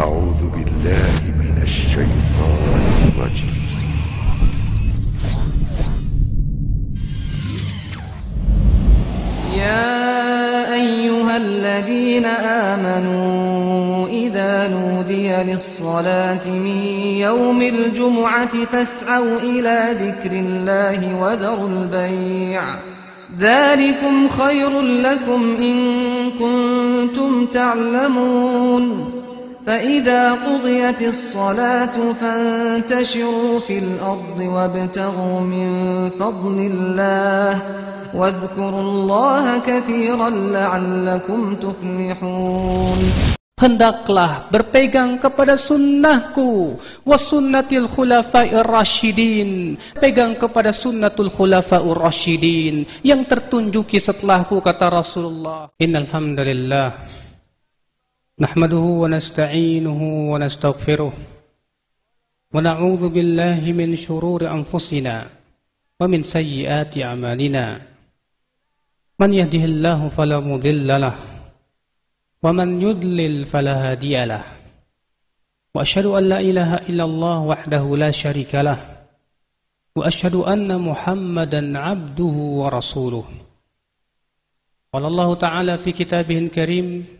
أعوذ بالله من الشيطان الرجيم يا أيها الذين آمنوا إذا نودي للصلاة من يوم الجمعة فاسعوا إلى ذكر الله وذروا البيع ذلكم خير لكم إن كنتم تعلمون فإذا قضيت الصلاة فانتشروا في الأرض وابتغوا من فضل الله واذكروا الله كثيرا لعلكم تفلحون Hendaklah berpegang kepada sunnahku wa sunnatil khulafa'ir rasyidin. Pegang kepada sunnatul khulafai rasyidin yang tertunjuki setelahku kata Rasulullah. Innalhamdulillah نحمده ونستعينه ونستغفره ونعوذ بالله من شرور أنفسنا ومن سيئات أعمالنا من يهده الله فلا مضل له ومن يضلل فلا هادي له وأشهد أن لا إله إلا الله وحده لا شريك له وأشهد أن محمدا عبده ورسوله قال الله تعالى في كتابه الكريم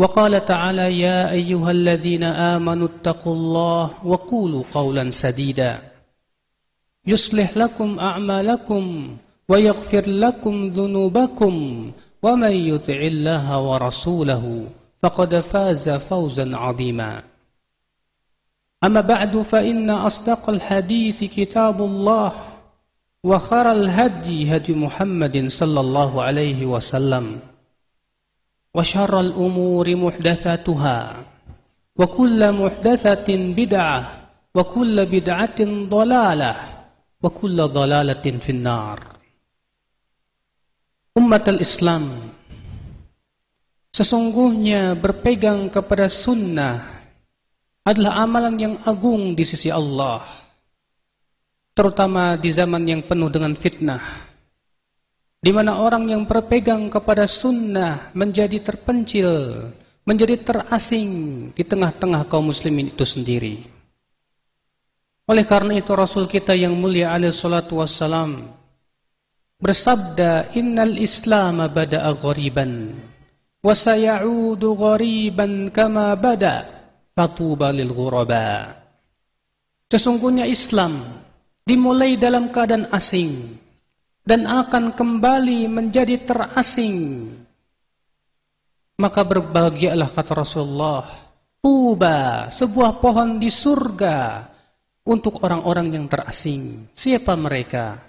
وقال تعالى يا أيها الذين آمنوا اتقوا الله وقولوا قولا سديدا يصلح لكم أعمالكم ويغفر لكم ذنوبكم ومن يطع الله ورسوله فقد فاز فوزا عظيما أما بعد فإن أصدق الحديث كتاب الله وخر الهدي هدي محمد صلى الله عليه وسلم وشر الأمور محدثاتها وكل محدثة بدعة وكل بدعة ضلالة وكل ضلالة في النار أمة الإسلام Sesungguhnya berpegang kepada sunnah adalah amalan yang agung di sisi Allah, terutama di zaman yang penuh dengan fitnah di mana orang yang berpegang kepada sunnah menjadi terpencil, menjadi terasing di tengah-tengah kaum muslimin itu sendiri. Oleh karena itu Rasul kita yang mulia alaih salatu wassalam bersabda, Innal Islam bada'a ghariban, wa sayaudu ghariban kama bada, fatuba lil ghuraba. Sesungguhnya Islam dimulai dalam keadaan asing, dan akan kembali menjadi terasing. Maka berbahagialah kata Rasulullah. Tuba, sebuah pohon di surga untuk orang-orang yang terasing. Siapa mereka?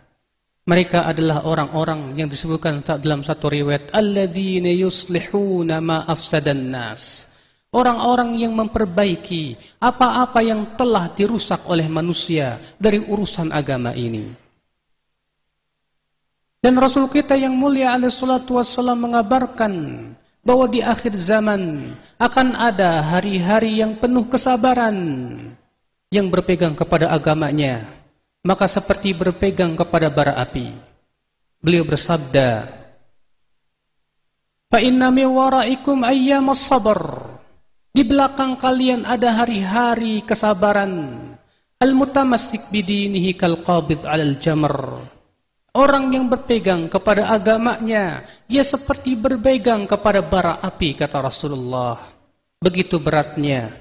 Mereka adalah orang-orang yang disebutkan dalam satu riwayat alladzina yuslihuna ma afsadan nas. Orang-orang yang memperbaiki apa-apa yang telah dirusak oleh manusia dari urusan agama ini. Dan Rasul kita yang mulia alaihissalatu wassalam mengabarkan bahwa di akhir zaman akan ada hari-hari yang penuh kesabaran yang berpegang kepada agamanya maka seperti berpegang kepada bara api. Beliau bersabda, "Fa inna min waraikum sabar." Di belakang kalian ada hari-hari kesabaran. Al-mutamassik bidinihi kal qabid 'alal jamr. Orang yang berpegang kepada agamanya, dia seperti berpegang kepada bara api, kata Rasulullah. Begitu beratnya.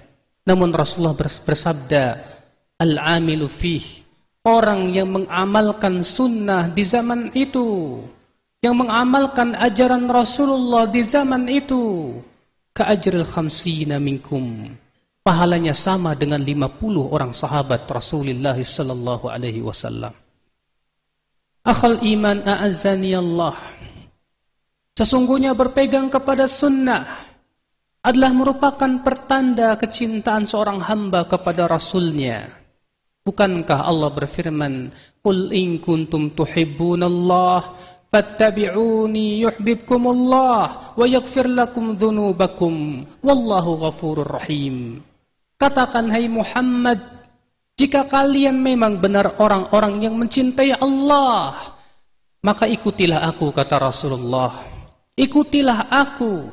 Namun Rasulullah bersabda, Al-amilu fih. Orang yang mengamalkan sunnah di zaman itu. Yang mengamalkan ajaran Rasulullah di zaman itu. Ka'ajril khamsina minkum. Pahalanya sama dengan 50 orang sahabat Rasulullah sallallahu alaihi wasallam. Akhal iman a'azzani Allah. Sesungguhnya berpegang kepada sunnah adalah merupakan pertanda kecintaan seorang hamba kepada Rasulnya. Bukankah Allah berfirman, Qul in kuntum Allah, fattabi'uni Allah, wa yaghfir lakum dhunubakum, wallahu ghafurur rahim. Katakan, hai Muhammad, jika kalian memang benar orang-orang yang mencintai Allah, maka ikutilah aku, kata Rasulullah. Ikutilah aku,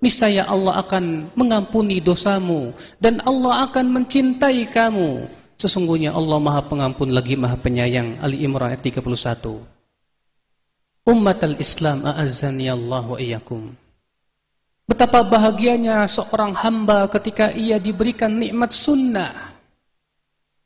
niscaya Allah akan mengampuni dosamu dan Allah akan mencintai kamu. Sesungguhnya Allah Maha Pengampun lagi Maha Penyayang. Ali Imran ayat 31. Ummat al-Islam a'azzani Allah wa Betapa bahagianya seorang hamba ketika ia diberikan nikmat sunnah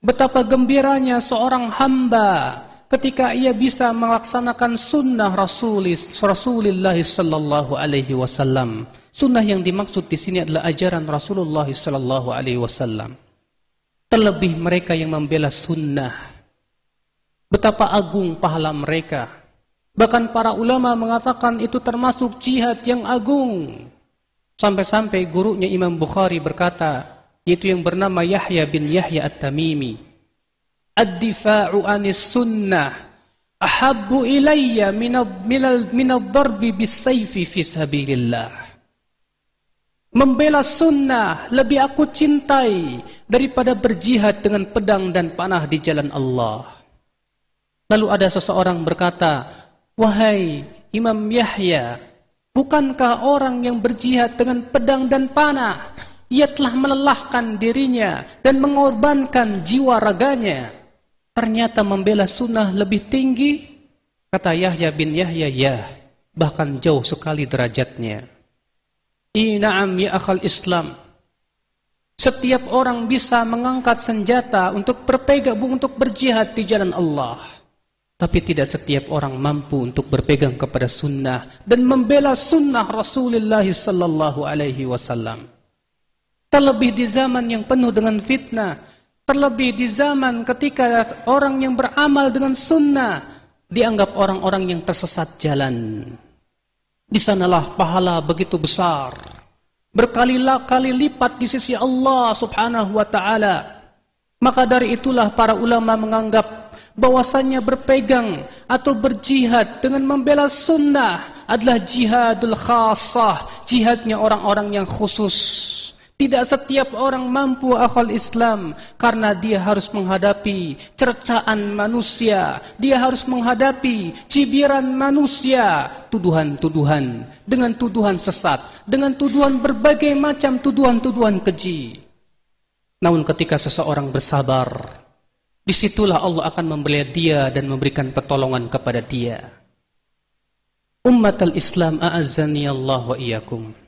Betapa gembiranya seorang hamba ketika ia bisa melaksanakan sunnah Rasulis, Rasulullah sallallahu alaihi wasallam. Sunnah yang dimaksud di sini adalah ajaran Rasulullah sallallahu alaihi wasallam. Terlebih mereka yang membela sunnah. Betapa agung pahala mereka. Bahkan para ulama mengatakan itu termasuk jihad yang agung. Sampai-sampai gurunya Imam Bukhari berkata, yaitu yang bernama Yahya bin Yahya At-Tamimi. Ad-difa'u anis sunnah ahabbu ilayya minad minal minad darbi sayfi fi sabilillah. Membela sunnah lebih aku cintai daripada berjihad dengan pedang dan panah di jalan Allah. Lalu ada seseorang berkata, "Wahai Imam Yahya, bukankah orang yang berjihad dengan pedang dan panah ia telah melelahkan dirinya dan mengorbankan jiwa raganya. Ternyata membela sunnah lebih tinggi, kata Yahya bin Yahya, ya, bahkan jauh sekali derajatnya. Ina'am ya akal Islam. Setiap orang bisa mengangkat senjata untuk berpegang untuk berjihad di jalan Allah. Tapi tidak setiap orang mampu untuk berpegang kepada sunnah dan membela sunnah Rasulullah sallallahu alaihi wasallam. Terlebih di zaman yang penuh dengan fitnah. Terlebih di zaman ketika orang yang beramal dengan sunnah dianggap orang-orang yang tersesat jalan. Di sanalah pahala begitu besar. Berkali-kali lipat di sisi Allah subhanahu wa ta'ala. Maka dari itulah para ulama menganggap bahwasannya berpegang atau berjihad dengan membela sunnah adalah jihadul khasah, jihadnya orang-orang yang khusus. Tidak setiap orang mampu akal Islam karena dia harus menghadapi cercaan manusia, dia harus menghadapi cibiran manusia, tuduhan-tuduhan dengan tuduhan sesat, dengan tuduhan berbagai macam tuduhan-tuduhan keji. Namun ketika seseorang bersabar, disitulah Allah akan membeli dia dan memberikan pertolongan kepada dia. Ummatul Islam a'azzani Allah wa iyyakum.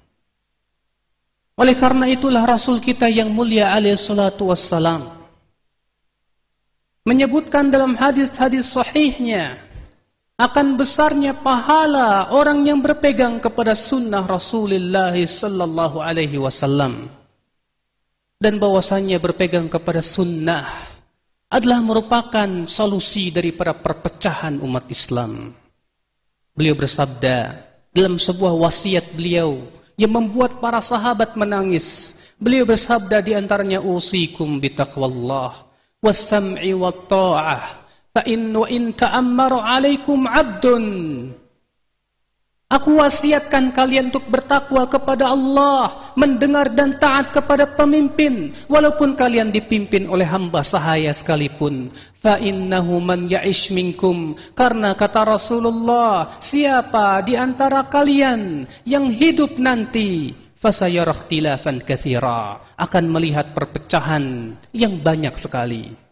Oleh karena itulah Rasul kita yang mulia alaih wassalam menyebutkan dalam hadis-hadis sahihnya akan besarnya pahala orang yang berpegang kepada sunnah Rasulullah sallallahu alaihi wasallam dan bahwasannya berpegang kepada sunnah adalah merupakan solusi daripada perpecahan umat Islam. Beliau bersabda dalam sebuah wasiat beliau yang membuat para sahabat menangis. Beliau bersabda di antaranya usikum bitaqwallah was-sam'i wat-ta'ah fa in ta'ammaru 'alaikum 'abdun Aku wasiatkan kalian untuk bertakwa kepada Allah, mendengar dan taat kepada pemimpin, walaupun kalian dipimpin oleh hamba sahaya sekalipun. Fa innahu man ya'ish minkum, karena kata Rasulullah, siapa di antara kalian yang hidup nanti fasayarah tilafan akan melihat perpecahan yang banyak sekali.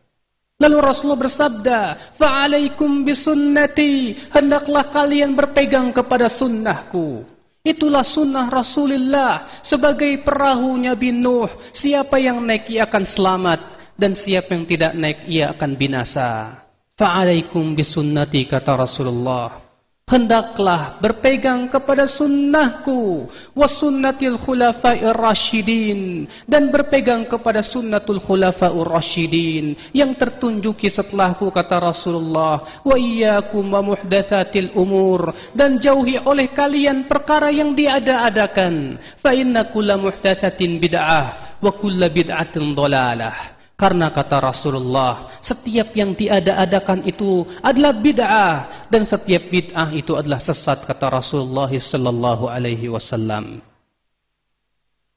Lalu Rasulullah bersabda, "Fa'alaikum bisunnati, hendaklah kalian berpegang kepada sunnahku." Itulah sunnah Rasulullah sebagai perahunya bin Nuh. Siapa yang naik ia akan selamat dan siapa yang tidak naik ia akan binasa. Fa'alaikum bisunnati kata Rasulullah. Hendaklah berpegang kepada sunnahku Wasunnatil khulafa'ir rasyidin Dan berpegang kepada sunnatul khulafa'ur rasyidin Yang tertunjuki setelahku kata Rasulullah Wa iyakum wa muhdathatil umur Dan jauhi oleh kalian perkara yang diada-adakan Fa inna kulla muhdathatin bid'ah Wa kulla bid'atin dolalah Karena kata Rasulullah, setiap yang tiada adakan itu adalah bid'ah dan setiap bid'ah itu adalah sesat kata Rasulullah sallallahu alaihi wasallam.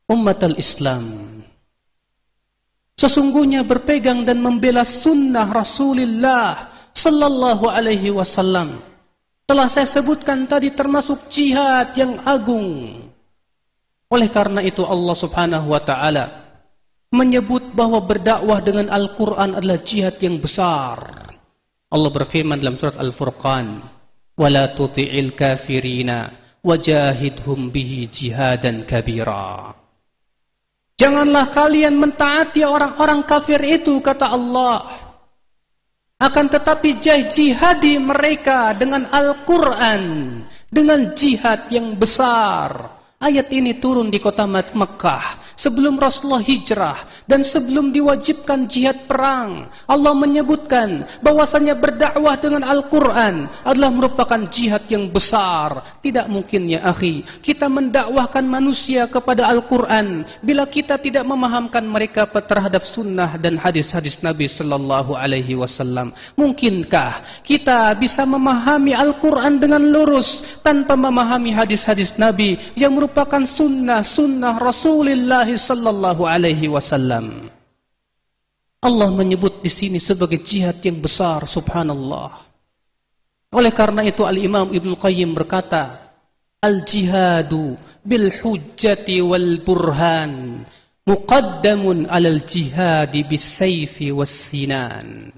Umat al-Islam sesungguhnya berpegang dan membela sunnah Rasulullah sallallahu alaihi wasallam. Telah saya sebutkan tadi termasuk jihad yang agung. Oleh karena itu Allah Subhanahu wa taala menyebut bahwa berdakwah dengan Al-Quran adalah jihad yang besar. Allah berfirman dalam surat Al-Furqan, وَلَا تُطِعِ الْكَافِرِينَ وَجَاهِدْهُمْ بِهِ جِهَادًا كَبِيرًا Janganlah kalian mentaati orang-orang kafir itu, kata Allah. Akan tetapi jai jihadi mereka dengan Al-Quran, dengan jihad yang besar. Ayat ini turun di kota Mekah sebelum Rasulullah hijrah dan sebelum diwajibkan jihad perang, Allah menyebutkan bahwasanya berdakwah dengan Al-Qur'an adalah merupakan jihad yang besar. Tidak mungkin ya akhi, kita mendakwahkan manusia kepada Al-Qur'an bila kita tidak memahamkan mereka terhadap sunnah dan hadis-hadis Nabi sallallahu alaihi wasallam. Mungkinkah kita bisa memahami Al-Qur'an dengan lurus tanpa memahami hadis-hadis Nabi yang merupakan sunnah-sunnah Rasulullah sallallahu alaihi wasallam. Allah menyebut di sini sebagai jihad yang besar subhanallah. Oleh karena itu Al-Imam Ibnu Qayyim berkata, Al-jihadu bil hujjati wal burhan muqaddamun alal jihadi bis sayfi was sinan.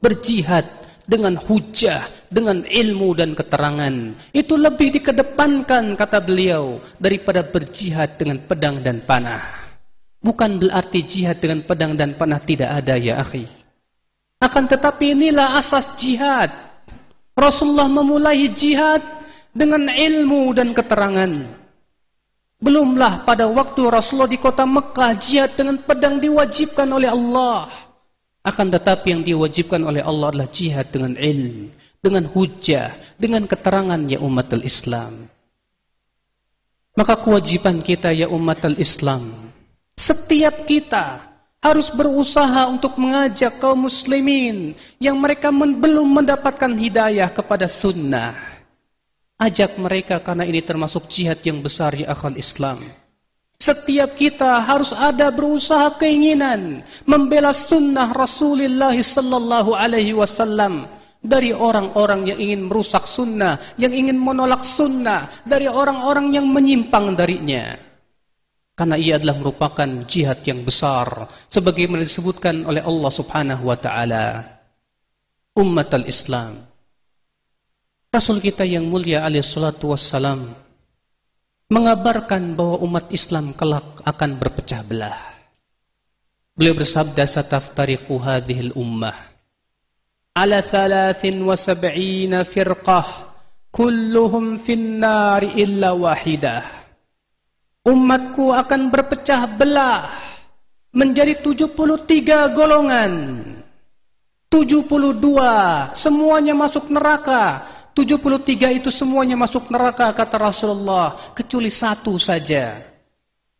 Berjihad dengan hujah, dengan ilmu dan keterangan. Itu lebih dikedepankan kata beliau daripada berjihad dengan pedang dan panah. Bukan berarti jihad dengan pedang dan panah tidak ada ya akhi. Akan tetapi inilah asas jihad. Rasulullah memulai jihad dengan ilmu dan keterangan. Belumlah pada waktu Rasulullah di kota Mekah jihad dengan pedang diwajibkan oleh Allah. Akan tetapi yang diwajibkan oleh Allah adalah jihad dengan ilm, dengan hujah, dengan keterangan ya umat Islam. Maka kewajiban kita ya umat Islam, setiap kita harus berusaha untuk mengajak kaum muslimin yang mereka men belum mendapatkan hidayah kepada sunnah. Ajak mereka karena ini termasuk jihad yang besar ya akal Islam. Setiap kita harus ada berusaha keinginan membela sunnah Rasulullah sallallahu alaihi wasallam dari orang-orang yang ingin merusak sunnah, yang ingin menolak sunnah, dari orang-orang yang menyimpang darinya. Karena ia adalah merupakan jihad yang besar sebagaimana disebutkan oleh Allah Subhanahu wa taala. Ummat al-Islam. Rasul kita yang mulia Alaihissalam wassalam mengabarkan bahwa umat Islam kelak akan berpecah belah. Beliau bersabda sataftariqu hadhil ummah ala 73 firqah kulluhum finnari illa wahidah. Umatku akan berpecah belah menjadi 73 golongan. 72 semuanya masuk neraka 73 itu semuanya masuk neraka kata Rasulullah kecuali satu saja.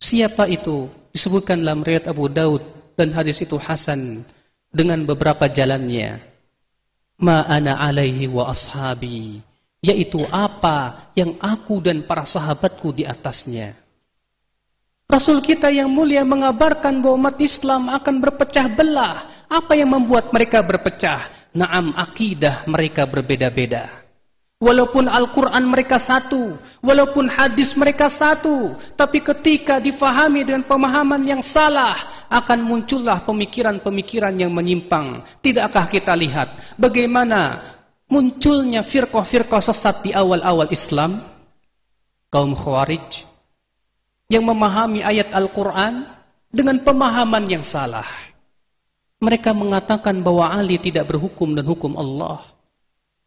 Siapa itu? Disebutkan dalam riwayat Abu Daud dan hadis itu hasan dengan beberapa jalannya. Ma ana alaihi wa ashabi yaitu apa yang aku dan para sahabatku di atasnya. Rasul kita yang mulia mengabarkan bahwa umat Islam akan berpecah belah. Apa yang membuat mereka berpecah? Naam akidah mereka berbeda-beda. Walaupun Al-Quran mereka satu, walaupun hadis mereka satu, tapi ketika difahami dengan pemahaman yang salah, akan muncullah pemikiran-pemikiran yang menyimpang. Tidakkah kita lihat bagaimana munculnya firqah-firqah sesat di awal-awal Islam? Kaum Khawarij yang memahami ayat Al-Quran dengan pemahaman yang salah. Mereka mengatakan bahwa Ali tidak berhukum dan hukum Allah.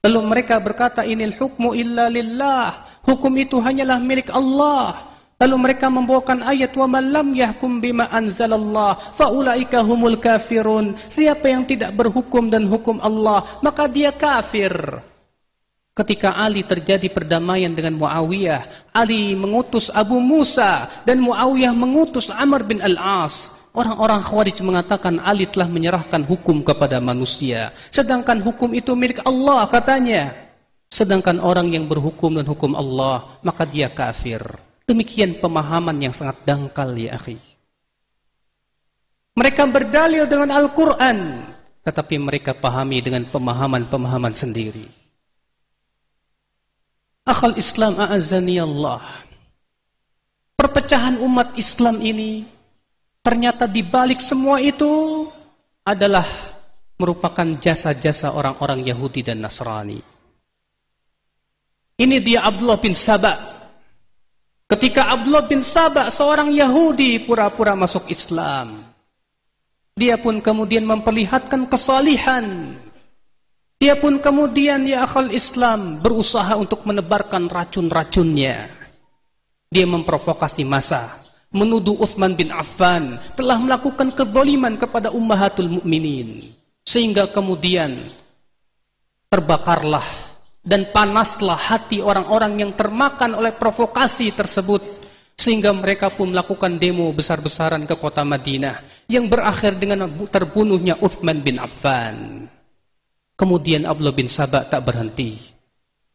Lalu mereka berkata inil hukmu illa lillah. Hukum itu hanyalah milik Allah. Lalu mereka membawakan ayat wa man lam yahkum bima anzalallah faulaika humul kafirun. Siapa yang tidak berhukum dan hukum Allah, maka dia kafir. Ketika Ali terjadi perdamaian dengan Muawiyah, Ali mengutus Abu Musa dan Muawiyah mengutus Amr bin Al-As. Orang-orang khawarij mengatakan Ali telah menyerahkan hukum kepada manusia. Sedangkan hukum itu milik Allah katanya. Sedangkan orang yang berhukum dan hukum Allah, maka dia kafir. Demikian pemahaman yang sangat dangkal ya akhi. Mereka berdalil dengan Al-Quran. Tetapi mereka pahami dengan pemahaman-pemahaman sendiri. Akhal Islam a'azani Allah. Perpecahan umat Islam ini Ternyata di balik semua itu adalah merupakan jasa-jasa orang-orang Yahudi dan Nasrani. Ini dia Abdullah bin Sabah. Ketika Abdullah bin Sabah seorang Yahudi pura-pura masuk Islam. Dia pun kemudian memperlihatkan kesalihan. Dia pun kemudian ya akal Islam berusaha untuk menebarkan racun-racunnya. Dia memprovokasi massa menuduh Uthman bin Affan telah melakukan kedoliman kepada ummahatul mukminin sehingga kemudian terbakarlah dan panaslah hati orang-orang yang termakan oleh provokasi tersebut sehingga mereka pun melakukan demo besar-besaran ke kota Madinah yang berakhir dengan terbunuhnya Uthman bin Affan kemudian Abdullah bin Sabah tak berhenti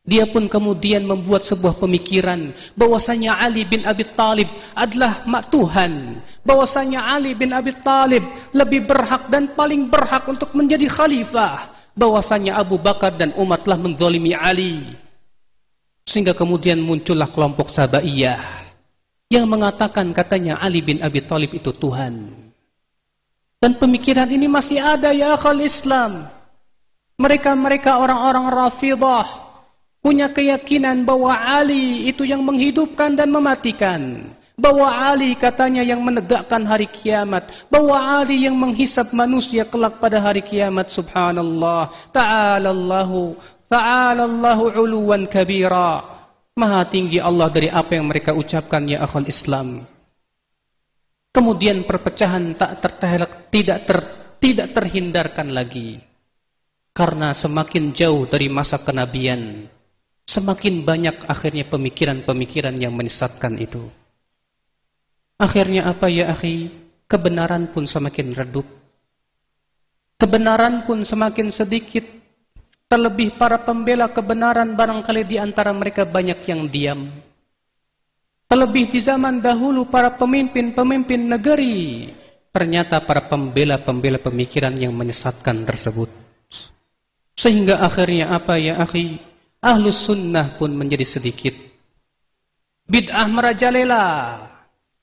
dia pun kemudian membuat sebuah pemikiran bahwasanya Ali bin Abi Talib adalah mak Tuhan. Bahwasanya Ali bin Abi Talib lebih berhak dan paling berhak untuk menjadi khalifah. Bahwasanya Abu Bakar dan Umar telah mendolimi Ali. Sehingga kemudian muncullah kelompok Sabaiyah yang mengatakan katanya Ali bin Abi Talib itu Tuhan. Dan pemikiran ini masih ada ya akal Islam. Mereka-mereka orang-orang rafidah punya keyakinan bahwa Ali itu yang menghidupkan dan mematikan. Bahwa Ali katanya yang menegakkan hari kiamat. Bahwa Ali yang menghisap manusia kelak pada hari kiamat. Subhanallah. Taala Taala Ta'alallahu uluwan kabira. Maha tinggi Allah dari apa yang mereka ucapkan ya akhul Islam. Kemudian perpecahan tak tertelak, tidak ter, tidak terhindarkan lagi. Karena semakin jauh dari masa kenabian, Semakin banyak akhirnya pemikiran-pemikiran yang menyesatkan itu. Akhirnya apa ya akhi? Kebenaran pun semakin redup. Kebenaran pun semakin sedikit. Terlebih para pembela kebenaran barangkali di antara mereka banyak yang diam. Terlebih di zaman dahulu para pemimpin-pemimpin negeri ternyata para pembela-pembela pemikiran yang menyesatkan tersebut. Sehingga akhirnya apa ya akhi? ahlu sunnah pun menjadi sedikit. Bid'ah merajalela.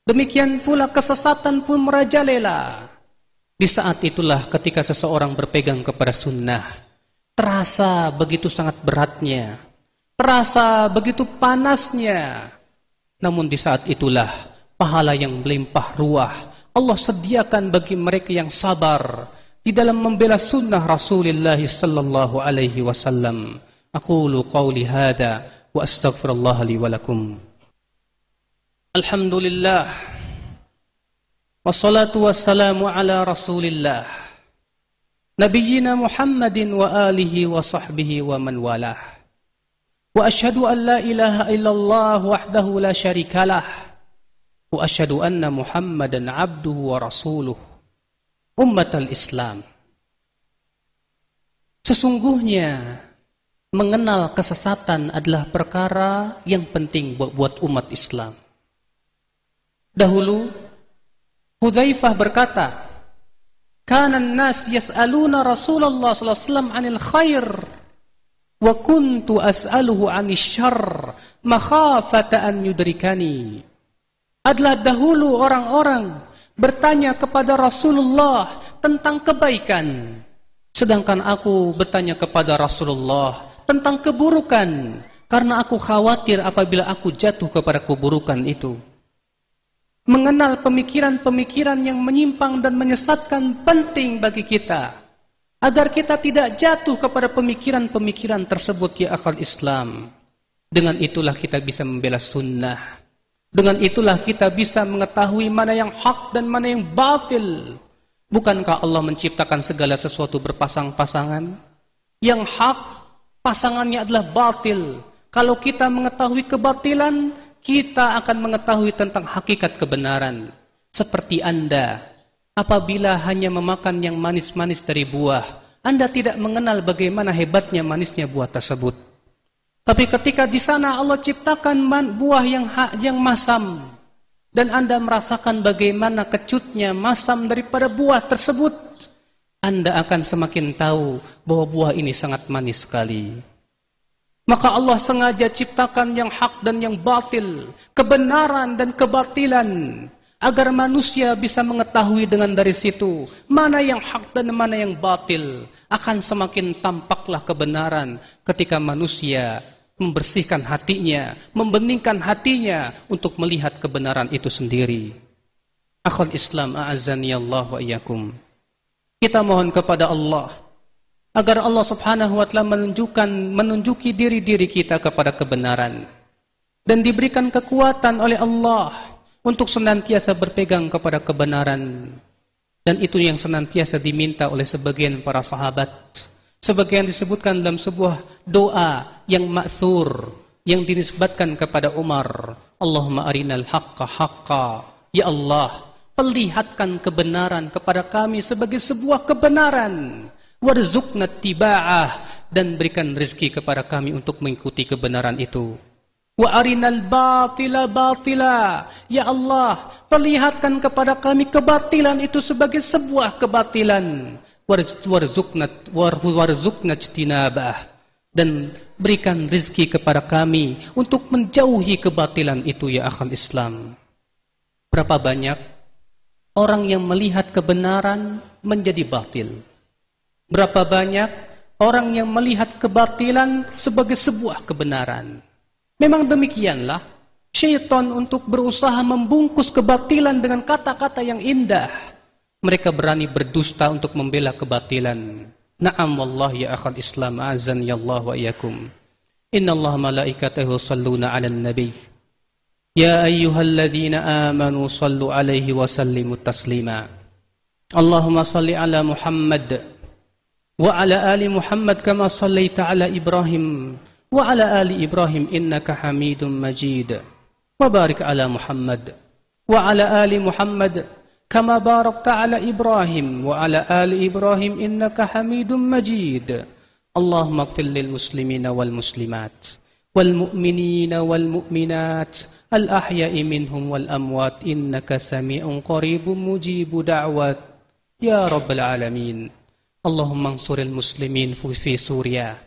Demikian pula kesesatan pun merajalela. Di saat itulah ketika seseorang berpegang kepada sunnah, terasa begitu sangat beratnya, terasa begitu panasnya. Namun di saat itulah pahala yang melimpah ruah Allah sediakan bagi mereka yang sabar di dalam membela sunnah Rasulullah sallallahu alaihi wasallam. أقول قولي هذا وأستغفر الله لي ولكم الحمد لله والصلاة والسلام على رسول الله نبينا محمد وآله وصحبه ومن والاه وأشهد أن لا إله إلا الله وحده لا شريك له وأشهد أن محمدا عبده ورسوله أمة الإسلام Sesungguhnya mengenal kesesatan adalah perkara yang penting buat umat Islam. Dahulu Hudzaifah berkata, "Kana an-nas yas'aluna Rasulullah sallallahu alaihi wasallam 'anil khair wa kuntu as'aluhu 'anil syarr makhafata an yudrikani." Adalah dahulu orang-orang bertanya kepada Rasulullah tentang kebaikan, sedangkan aku bertanya kepada Rasulullah tentang keburukan karena aku khawatir apabila aku jatuh kepada keburukan itu. Mengenal pemikiran-pemikiran yang menyimpang dan menyesatkan penting bagi kita agar kita tidak jatuh kepada pemikiran-pemikiran tersebut ya akal Islam. Dengan itulah kita bisa membela sunnah. Dengan itulah kita bisa mengetahui mana yang hak dan mana yang batil. Bukankah Allah menciptakan segala sesuatu berpasang-pasangan? Yang hak pasangannya adalah batil. Kalau kita mengetahui kebatilan, kita akan mengetahui tentang hakikat kebenaran. Seperti Anda, apabila hanya memakan yang manis-manis dari buah, Anda tidak mengenal bagaimana hebatnya manisnya buah tersebut. Tapi ketika di sana Allah ciptakan buah yang yang masam dan Anda merasakan bagaimana kecutnya masam daripada buah tersebut, anda akan semakin tahu bahwa buah ini sangat manis sekali. Maka Allah sengaja ciptakan yang hak dan yang batil, kebenaran dan kebatilan, agar manusia bisa mengetahui dengan dari situ mana yang hak dan mana yang batil. Akan semakin tampaklah kebenaran ketika manusia membersihkan hatinya, membeningkan hatinya untuk melihat kebenaran itu sendiri. Akhul Islam ya Allah wa iyyakum. Kita mohon kepada Allah agar Allah Subhanahu wa taala menunjukkan menunjuki diri-diri kita kepada kebenaran dan diberikan kekuatan oleh Allah untuk senantiasa berpegang kepada kebenaran dan itu yang senantiasa diminta oleh sebagian para sahabat sebagian disebutkan dalam sebuah doa yang maksur yang dinisbatkan kepada Umar Allahumma arinal haqqa haqqa ya Allah Perlihatkan kebenaran kepada kami sebagai sebuah kebenaran. Warzukna tiba'ah. Dan berikan rezeki kepada kami untuk mengikuti kebenaran itu. Wa arinal batila batila. Ya Allah, perlihatkan kepada kami kebatilan itu sebagai sebuah kebatilan. Warzuknat warzuknat tinabah dan berikan rezeki kepada kami untuk menjauhi kebatilan itu ya akal Islam. Berapa banyak orang yang melihat kebenaran menjadi batil. Berapa banyak orang yang melihat kebatilan sebagai sebuah kebenaran. Memang demikianlah, syaitan untuk berusaha membungkus kebatilan dengan kata-kata yang indah. Mereka berani berdusta untuk membela kebatilan. Naam wallah ya akhal Islam azan ya Allah wa iyakum. Inna Allah malaikatahu salluna ala nabi. يا أيها الذين آمنوا صلوا عليه وسلموا تسليما اللهم صل على محمد وعلى آل محمد كما صليت على إبراهيم وعلى آل إبراهيم إنك حميد مجيد وبارك على محمد وعلى آل محمد كما باركت على إبراهيم وعلى آل إبراهيم إنك حميد مجيد اللهم اغفر للمسلمين والمسلمات والمؤمنين والمؤمنات الأحياء منهم والأموات إنك سميع قريب مجيب دعوات يا رب العالمين اللهم انصر المسلمين في سوريا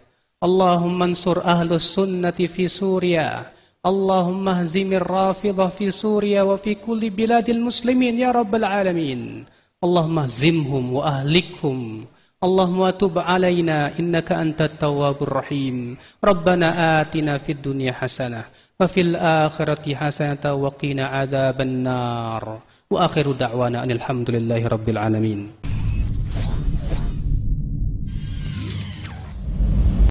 اللهم انصر أهل السنة في سوريا اللهم اهزم الرافضة في سوريا وفي كل بلاد المسلمين يا رب العالمين اللهم اهزمهم وأهلكهم اللهم تب علينا إنك أنت التواب الرحيم ربنا آتنا في الدنيا حسنة وفي الآخرة حسنة وقنا عذاب النار وآخر دعوانا أن الحمد لله رب العالمين